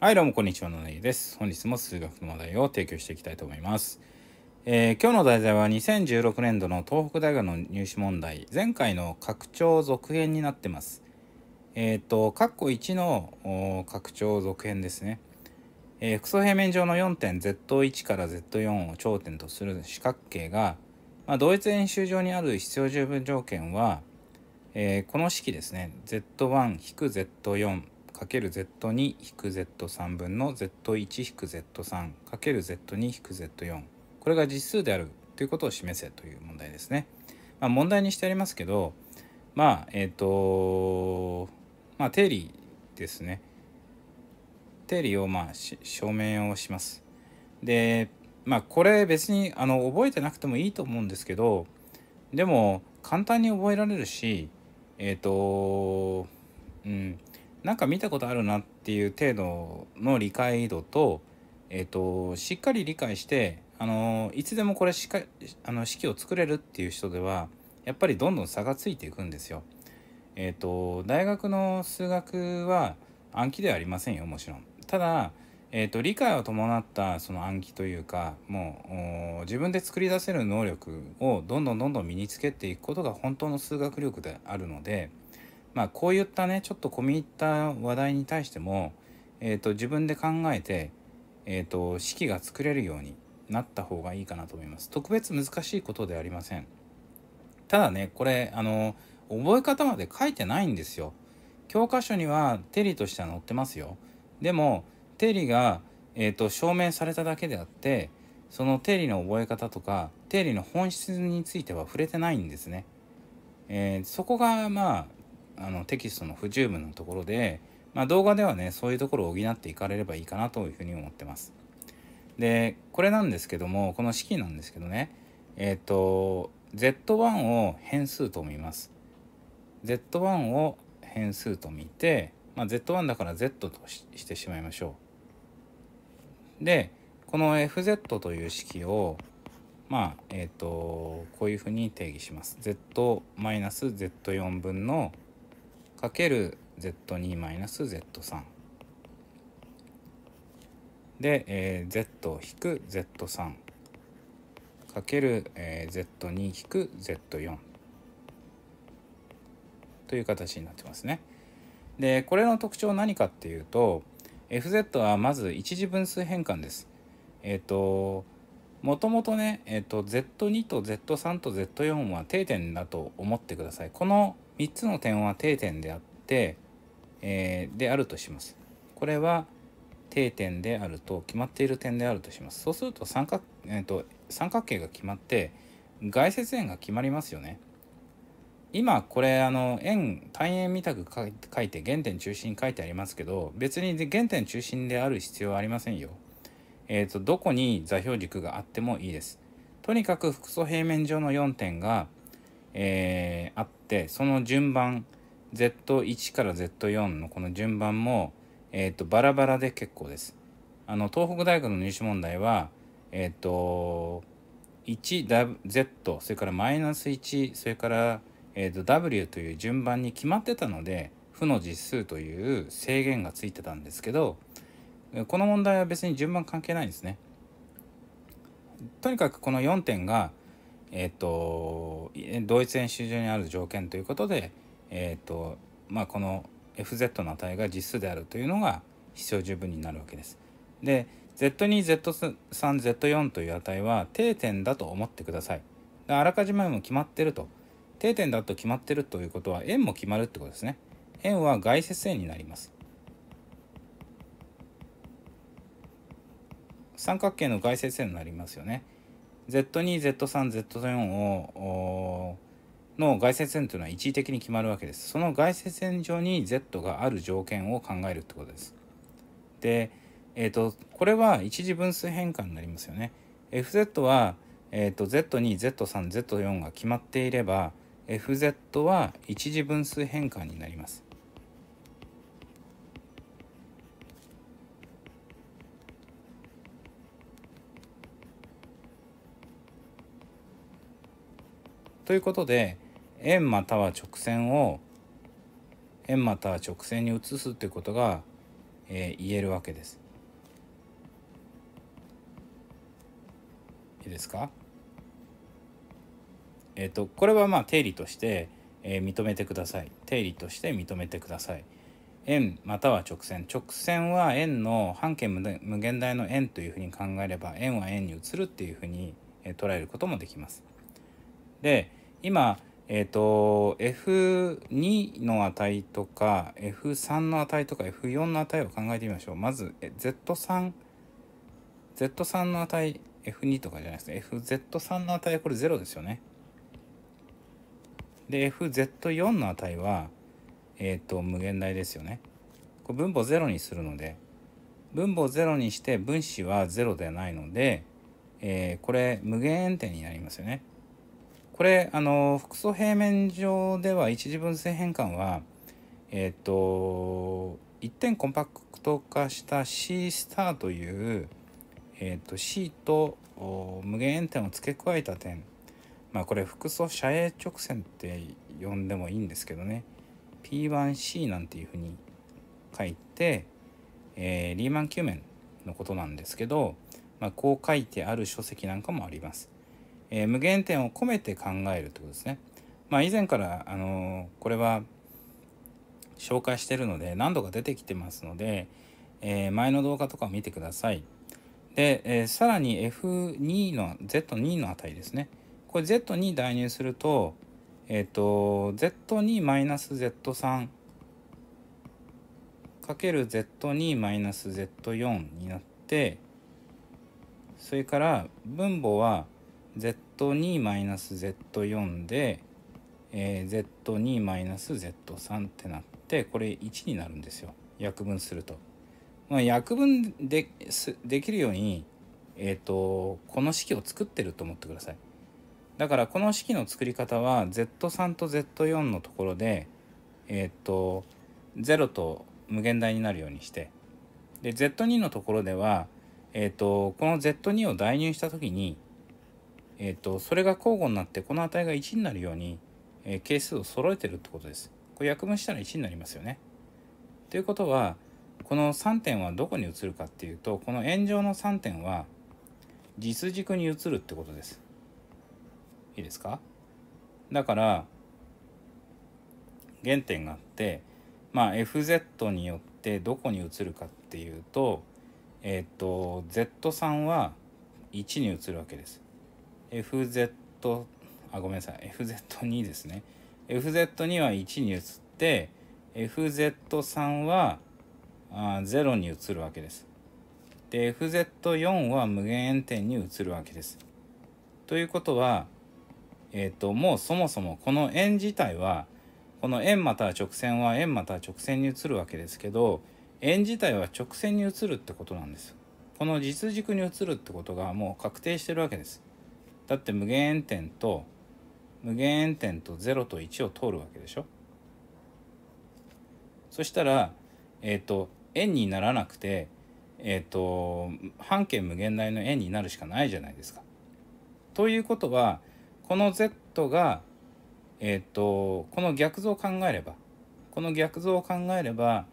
はい、どうもこんにちは、のねゆです。本日も数学の話題を提供していきたいと思います。えー、今日の題材は2016年度の東北大学の入試問題、前回の拡張続編になってます。えっ、ー、と、括弧1の拡張続編ですね。えー、複素平面上の4点 Z1 から Z4 を頂点とする四角形が、まあ、同一演習上にある必要十分条件は、えこの式ですね Z1-Z4 る z 2 z 3分の z 1 z 3る z 2 z 4これが実数であるということを示せという問題ですね。まあ、問題にしてありますけどまあえっ、ー、とまあ定理ですね。定理をまあ証明をします。でまあこれ別にあの覚えてなくてもいいと思うんですけどでも簡単に覚えられるしえっ、ー、とうんなんか見たことあるなっていう程度の理解度と,、えーと、しっかり理解してあのいつでもこれしかあの式を作れるっていう人ではやっぱりどんどん差がついていくんですよ。えーと、大学の数学は暗記ではありませんよもちろん。ただ、えーと理解を伴ったその暗記というかもう自分で作り出せる能力をどんどんどんどん身につけていくことが本当の数学力であるので。まあ、こういったねちょっと込み入った話題に対しても、えーと、自分で考えて、えーと、式が作れるようになった方がいいかなと思います特別難しいことでありませんただねこれあの覚え方まで書いてないんですよ教科書には定理としては載ってますよでも定理が、えーと、と証明されただけであってその定理の覚え方とか定理の本質については触れてないんですね、えー、そこがまああのテキストの不十分なところで、まあ、動画ではねそういうところを補っていかれればいいかなというふうに思ってます。でこれなんですけどもこの式なんですけどねえっ、ー、と Z1 を変数と見ます。Z1 を変数と見て、まあ、Z1 だから Z としてしまいましょう。でこの FZ という式をまあえっ、ー、とこういうふうに定義します。Z-Z4 分のかける Z2-Z3 で、えー、Z 引く Z3 かける、えー、Z2 引く Z4 という形になってますね。でこれの特徴何かっていうと FZ はまず一次分数変換です。えっ、ー、ともともとね、えーと、と Z2 と Z3 と Z4 は定点だと思ってください。この3つの点は定点であって、えー、であるとします。これは定点であると決まっている点であるとします。そうすると三角,、えーと、三角形が決まって外接円が決まりますよね。今これあの円単円みたく書いて原点中心に書いてありますけど別に原点中心である必要はありませんよ。えー、とどこに座標軸があってもいいです。とにかく複素平面上の4点が、えー、あっってその順番 Z1 から Z4 のこの順番も、えーと、バラバラで結構です。あの東北大学の入試問題は、えーと、と 1Z それからマイナス1それから、えーと、と W という順番に決まってたので負の実数という制限がついてたんですけどこの問題は別に順番関係ないんですね。とにかくこの4点がえっ、ー、と同一演習上にある条件ということで、えっ、ー、とまあ、この fz の値が実数であるというのが必要十分になるわけです。で z2z3z4 という値は定点だと思ってください。あらかじめも決まってると。定点だと決まってるということは円も決まるってことですね。円は外接円になります。三角形の外接円になりますよね。Z2、Z3、Z4 をの外接線というのは一時的に決まるわけです。その外接線上に Z がある条件を考えるってことです。で、えーと、これは一次分数変換になりますよね。FZ は、えーと、Z2、Z3、Z4 が決まっていれば FZ は一次分数変換になります。ということで円または直線を円または直線に移すということが、えー、言えるわけです。いいですかえっ、ー、とこれはまあ定理として、えー、認めてください。定理として認めてください。円または直線直線は円の半径無限大の円というふうに考えれば円は円に移るっていうふうに捉えることもできます。で今、えっ、ー、と、F2 の値とか、F3 の値とか、F4 の値を考えてみましょう。まず、Z3、Z3 の値、F2 とかじゃないですね。FZ3 の値、これ0ですよね。で、FZ4 の値は、えっ、ー、と、無限大ですよね。これ分母0にするので、分母0にして分子は0ではないので、えー、これ無限点になりますよね。これあの複素平面上では一次分線変換はえっ、と一点コンパクト化した C スターという、えーと、C と無限円点を付け加えた点まあこれ複素遮影直線って呼んでもいいんですけどね P1C なんていうふうに書いて、えー、リーマン球面のことなんですけど、まあ、こう書いてある書籍なんかもあります。えー、無限点を込めて考えるということですね。まあ、以前からあのこれは紹介してるので何度か出てきてますので、えー、前の動画とかを見てください。で、えー、さらに F2 の Z2 の値ですね。これ Z2 代入すると、えっ、ー、と、Z2 マイナス Z3 かける Z2 マイナス Z4 になって、それから分母は z2-z4 で、えー、z2-z3 ってなってこれ1になるんですよ約分すると。まあ、約分でできるように、えーと、この式を作ってると思ってください。だからこの式の作り方は z3 と z4 のところでえっ、ー、と0と無限大になるようにしてで z2 のところではえっ、ー、とこの z2 を代入した時にえーと、それが交互になってこの値が1になるように、えー、係数を揃えてるってことです。これ約分したら1になりますよね。ということはこの3点はどこに移るかっていうとこの円上の3点は実軸に移るってことです。いいですかだから原点があってまあ FZ によってどこに移るかっていうとえっ、ー、と Z3 は1に移るわけです。FZ あごめんなさい FZ2 ですね FZ2 は1に移って FZ3 はあ0に移るわけですで FZ4 は無限円点に移るわけですということはえっ、ー、ともうそもそもこの円自体はこの円または直線は円または直線に移るわけですけど円自体は直線に移るってことなんですこの実軸に移るってことがもう確定してるわけですだって無限点と無限点と0と1を通るわけでしょそしたらえっ、ー、と円にならなくてえっ、ー、と半径無限大の円になるしかないじゃないですか。ということはこの z がえっ、ー、とこの逆像を考えればこの逆像を考えれば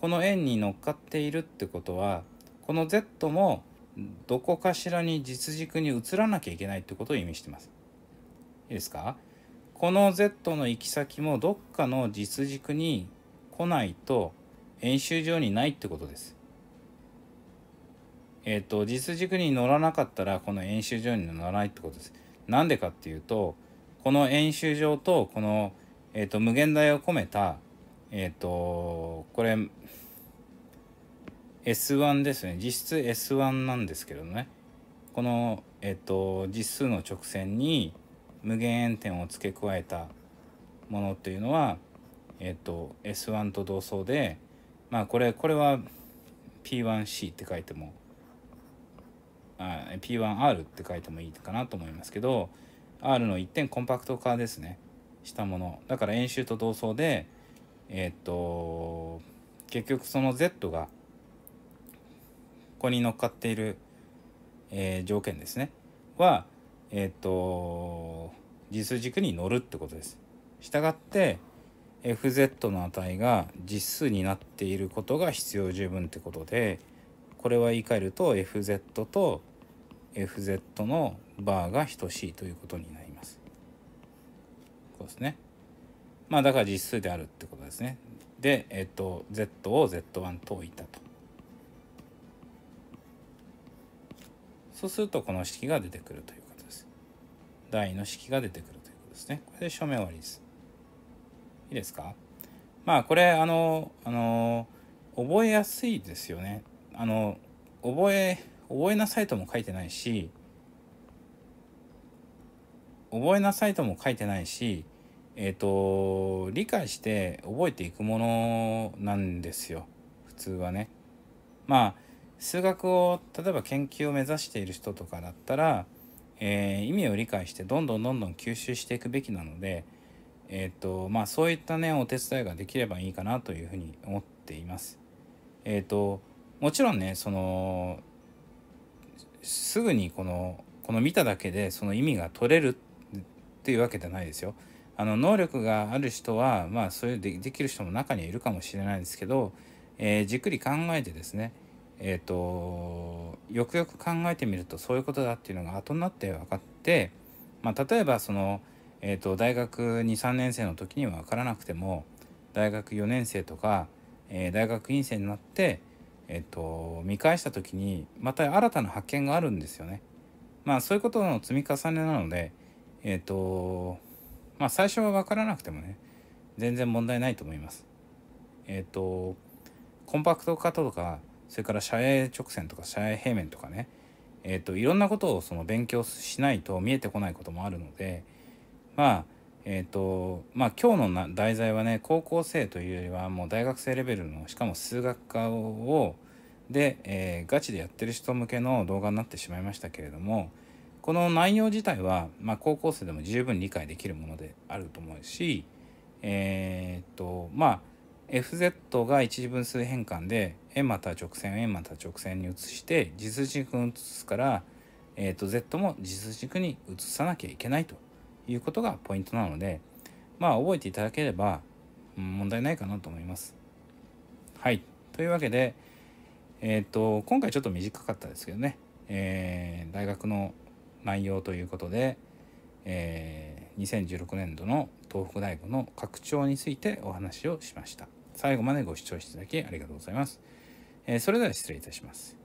この円に乗っかっているってことはこの z もどこかしらに実軸に移らなきゃいけないってことを意味してます。いいですかこの Z の行き先もどっかの実軸に来ないと演習場にないってことです。えっ、ー、と実軸に乗らなかったらこの演習場に乗らないってことです。なんでかっていうとこの演習場とこの、えーと、無限大を込めたえっ、ー、とこれ S1 ですね実質 S1 なんですけどねこの、えっと、実数の直線に無限円点を付け加えたものっていうのは、えっと、S1 と同層でまあこれこれは P1C って書いてもあ P1R って書いてもいいかなと思いますけど R の一点コンパクト化ですねしたものだから演習と同層でえっと結局その Z が「こに乗っかっている、えー、条件ですねはえっ、ー、と実数軸に乗るってことです。したがって fz の値が実数になっていることが必要十分ってことでこれは言い換えると fz と fz のバーが等しいということになります。こうですね。まあだから実数であるってことですね。で、えっと、z を z1 と置いたと。そうするとこの式が出てくるということです。台の式が出てくるということですね。これで署名終わりです。いいですかまあこれあの、あの、覚えやすいですよね。あの、覚え、覚えなさいとも書いてないし、覚えなさいとも書いてないし、えっ、ー、と、理解して覚えていくものなんですよ。普通はね。まあ数学を例えば研究を目指している人とかだったら、えー、意味を理解してどんどんどんどん吸収していくべきなので、えーとまあ、そういったねお手伝いができればいいかなというふうに思っています。えーと、ともちろんねそのすぐにこのこの見ただけでその意味が取れるっていうわけじゃないですよ。あの能力がある人はまあそういうできる人も中にはいるかもしれないですけど、えー、じっくり考えてですねえっ、ー、とよくよく考えてみるとそういうことだっていうのが後になって分かって、まあ、例えばその、えーと、大学23年生の時には分からなくても大学4年生とか、えー、大学院生になって、えーと、見返した時にまた新たな発見があるんですよね。まあ、そういうことの積み重ねなので、えーとまあ、最初は分からなくてもね全然問題ないと思います。えっ、ー、とコンパクト化とかそれから射影直線とか射影平面とかね、えーと、といろんなことをその勉強しないと見えてこないこともあるのでまあえっ、ー、とまあ今日の題材はね高校生というよりはもう大学生レベルのしかも数学科をで、えー、ガチでやってる人向けの動画になってしまいましたけれどもこの内容自体は、まあ、高校生でも十分理解できるものであると思うしえっ、ー、とまあ FZ が一次分数変換で円また直線円また直線に移して実軸に移すから、えー、と Z も実軸に移さなきゃいけないということがポイントなのでまあ覚えていただければ問題ないかなと思います。はいというわけで、えーと、今回ちょっと短かったですけどね、えー、大学の内容ということで、えー、2016年度の東北大学の拡張についてお話をしました。最後までご視聴いただきありがとうございます。えそれでは失礼いたします。